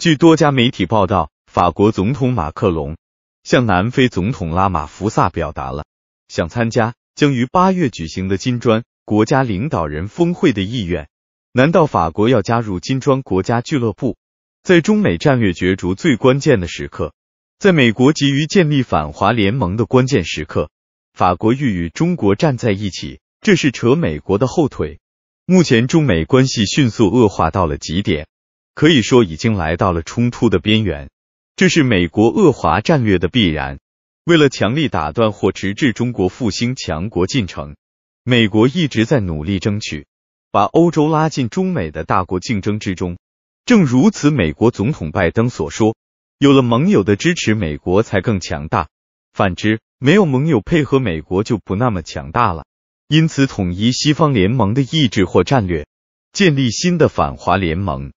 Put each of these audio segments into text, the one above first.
据多家媒体报道，法国总统马克龙向南非总统拉马福萨表达了想参加将于八月举行的金砖国家领导人峰会的意愿。难道法国要加入金砖国家俱乐部？在中美战略角逐最关键的时刻，在美国急于建立反华联盟的关键时刻，法国欲与中国站在一起，这是扯美国的后腿。目前，中美关系迅速恶化到了极点。可以说已经来到了冲突的边缘，这是美国恶华战略的必然。为了强力打断或迟滞中国复兴强国进程，美国一直在努力争取把欧洲拉进中美的大国竞争之中。正如此，美国总统拜登所说：“有了盟友的支持，美国才更强大；反之，没有盟友配合，美国就不那么强大了。”因此，统一西方联盟的意志或战略，建立新的反华联盟。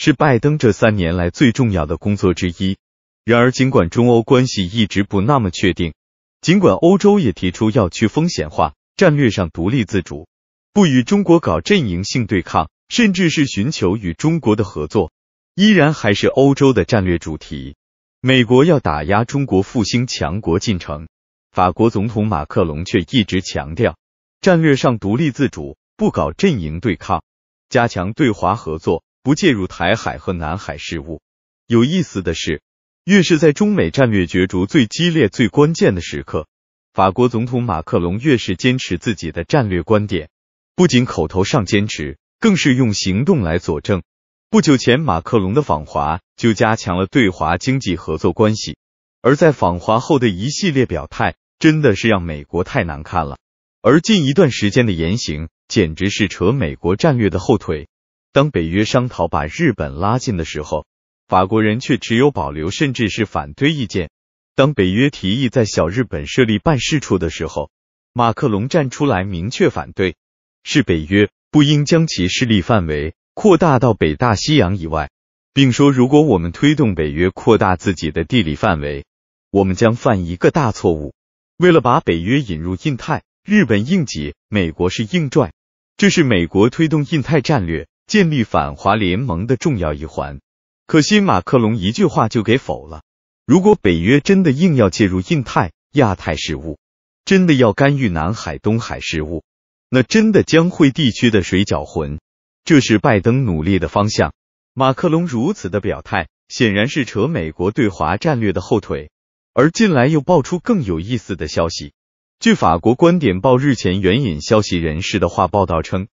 是拜登这三年来最重要的工作之一。然而，尽管中欧关系一直不那么确定，尽管欧洲也提出要去风险化、战略上独立自主、不与中国搞阵营性对抗，甚至是寻求与中国的合作，依然还是欧洲的战略主题。美国要打压中国复兴强国进程，法国总统马克龙却一直强调战略上独立自主、不搞阵营对抗、加强对华合作。不介入台海和南海事务。有意思的是，越是在中美战略角逐最激烈、最关键的时刻，法国总统马克龙越是坚持自己的战略观点，不仅口头上坚持，更是用行动来佐证。不久前，马克龙的访华就加强了对华经济合作关系，而在访华后的一系列表态，真的是让美国太难看了。而近一段时间的言行，简直是扯美国战略的后腿。当北约商讨把日本拉进的时候，法国人却持有保留，甚至是反对意见。当北约提议在小日本设立办事处的时候，马克龙站出来明确反对，是北约不应将其势力范围扩大到北大西洋以外，并说如果我们推动北约扩大自己的地理范围，我们将犯一个大错误。为了把北约引入印太，日本硬挤，美国是硬拽，这是美国推动印太战略。建立反华联盟的重要一环，可惜马克龙一句话就给否了。如果北约真的硬要介入印太、亚太事务，真的要干预南海、东海事务，那真的将会地区的水搅浑。这是拜登努力的方向。马克龙如此的表态，显然是扯美国对华战略的后腿。而近来又爆出更有意思的消息，据法国观点报日前援引消息人士的话报道称。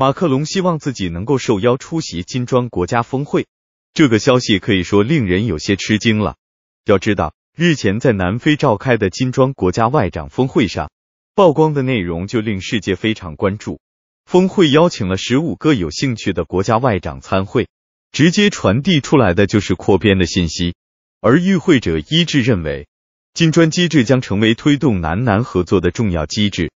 马克龙希望自己能够受邀出席金砖国家峰会，这个消息可以说令人有些吃惊了。要知道，日前在南非召开的金砖国家外长峰会上，曝光的内容就令世界非常关注。峰会邀请了十五个有兴趣的国家外长参会，直接传递出来的就是扩编的信息。而与会者一致认为，金砖机制将成为推动南南合作的重要机制。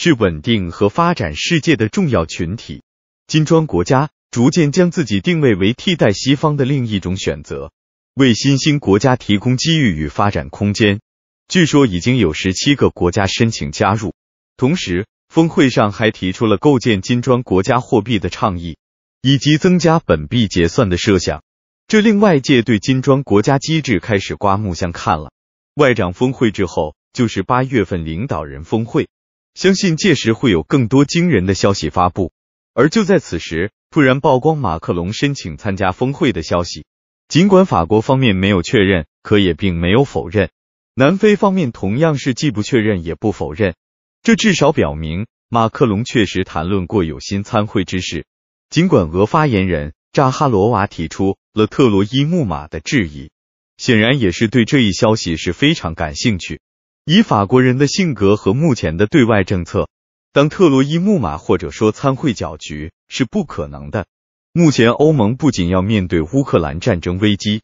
是稳定和发展世界的重要群体。金砖国家逐渐将自己定位为替代西方的另一种选择，为新兴国家提供机遇与发展空间。据说已经有十七个国家申请加入。同时，峰会上还提出了构建金砖国家货币的倡议，以及增加本币结算的设想。这令外界对金砖国家机制开始刮目相看了。外长峰会之后，就是八月份领导人峰会。相信届时会有更多惊人的消息发布。而就在此时，突然曝光马克龙申请参加峰会的消息。尽管法国方面没有确认，可也并没有否认。南非方面同样是既不确认也不否认。这至少表明马克龙确实谈论过有心参会之事。尽管俄发言人扎哈罗娃提出了特洛伊木马的质疑，显然也是对这一消息是非常感兴趣。以法国人的性格和目前的对外政策，当特洛伊木马或者说参会搅局是不可能的。目前欧盟不仅要面对乌克兰战争危机，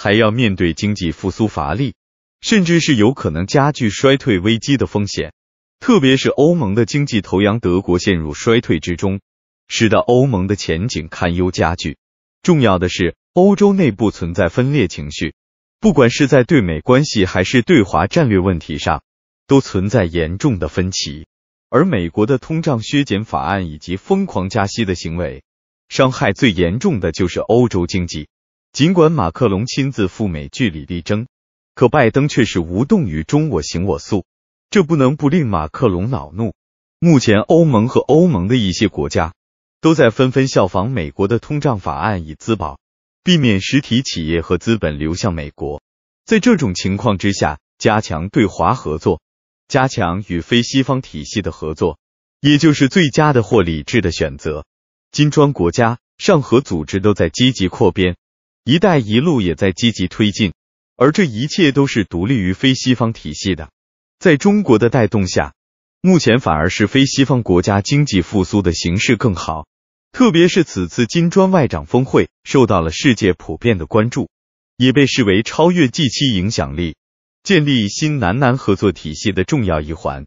还要面对经济复苏乏力，甚至是有可能加剧衰退危机的风险。特别是欧盟的经济头羊德国陷入衰退之中，使得欧盟的前景堪忧加剧。重要的是，欧洲内部存在分裂情绪。不管是在对美关系还是对华战略问题上，都存在严重的分歧。而美国的通胀削减法案以及疯狂加息的行为，伤害最严重的就是欧洲经济。尽管马克龙亲自赴美据理力争，可拜登却是无动于衷，我行我素，这不能不令马克龙恼怒。目前，欧盟和欧盟的一些国家都在纷纷效仿美国的通胀法案以自保。避免实体企业和资本流向美国，在这种情况之下，加强对华合作，加强与非西方体系的合作，也就是最佳的或理智的选择。金砖国家、上合组织都在积极扩编，一带一路也在积极推进，而这一切都是独立于非西方体系的。在中国的带动下，目前反而是非西方国家经济复苏的形势更好。特别是此次金砖外长峰会受到了世界普遍的关注，也被视为超越 G7 影响力、建立新南南合作体系的重要一环。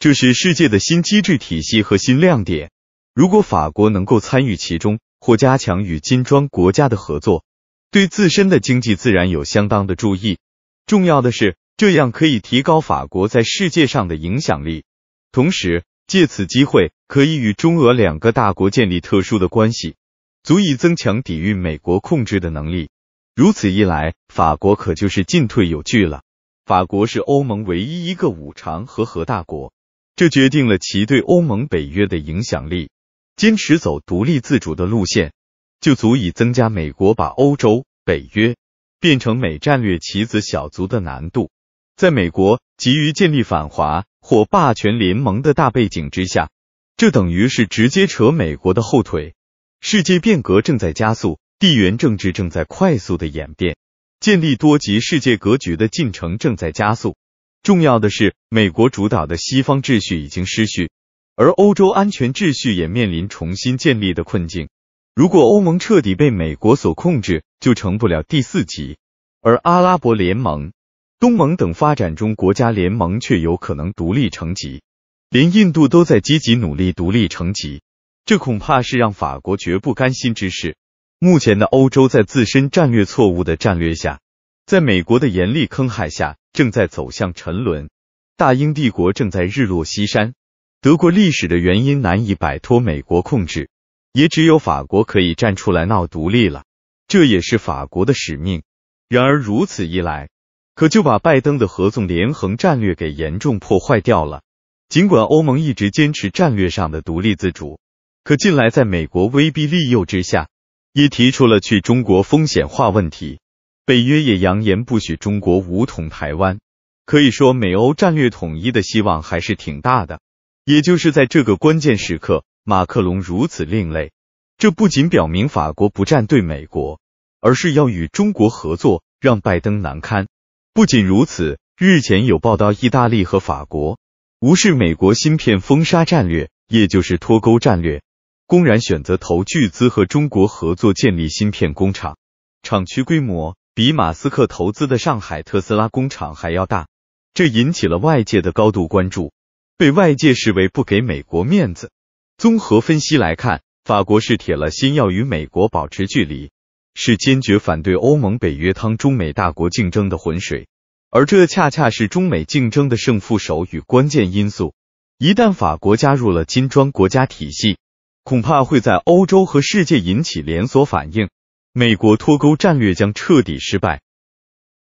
这是世界的新机制体系和新亮点。如果法国能够参与其中，或加强与金砖国家的合作，对自身的经济自然有相当的注意。重要的是，这样可以提高法国在世界上的影响力，同时借此机会。可以与中俄两个大国建立特殊的关系，足以增强抵御美国控制的能力。如此一来，法国可就是进退有据了。法国是欧盟唯一一个五常和核大国，这决定了其对欧盟、北约的影响力。坚持走独立自主的路线，就足以增加美国把欧洲、北约变成美战略棋子小卒的难度。在美国急于建立反华或霸权联盟的大背景之下。这等于是直接扯美国的后腿。世界变革正在加速，地缘政治正在快速的演变，建立多极世界格局的进程正在加速。重要的是，美国主导的西方秩序已经失序，而欧洲安全秩序也面临重新建立的困境。如果欧盟彻底被美国所控制，就成不了第四极，而阿拉伯联盟、东盟等发展中国家联盟却有可能独立成级。连印度都在积极努力独立成疾，这恐怕是让法国绝不甘心之事。目前的欧洲在自身战略错误的战略下，在美国的严厉坑害下，正在走向沉沦。大英帝国正在日落西山，德国历史的原因难以摆脱美国控制，也只有法国可以站出来闹独立了，这也是法国的使命。然而如此一来，可就把拜登的合纵连横战略给严重破坏掉了。尽管欧盟一直坚持战略上的独立自主，可近来在美国威逼利诱之下，也提出了去中国风险化问题。北约也扬言不许中国武统台湾。可以说，美欧战略统一的希望还是挺大的。也就是在这个关键时刻，马克龙如此另类，这不仅表明法国不站队美国，而是要与中国合作，让拜登难堪。不仅如此，日前有报道，意大利和法国。无视美国芯片封杀战略，也就是脱钩战略，公然选择投巨资和中国合作建立芯片工厂，厂区规模比马斯克投资的上海特斯拉工厂还要大，这引起了外界的高度关注，被外界视为不给美国面子。综合分析来看，法国是铁了心要与美国保持距离，是坚决反对欧盟、北约汤中美大国竞争的浑水。而这恰恰是中美竞争的胜负手与关键因素。一旦法国加入了金砖国家体系，恐怕会在欧洲和世界引起连锁反应，美国脱钩战略将彻底失败。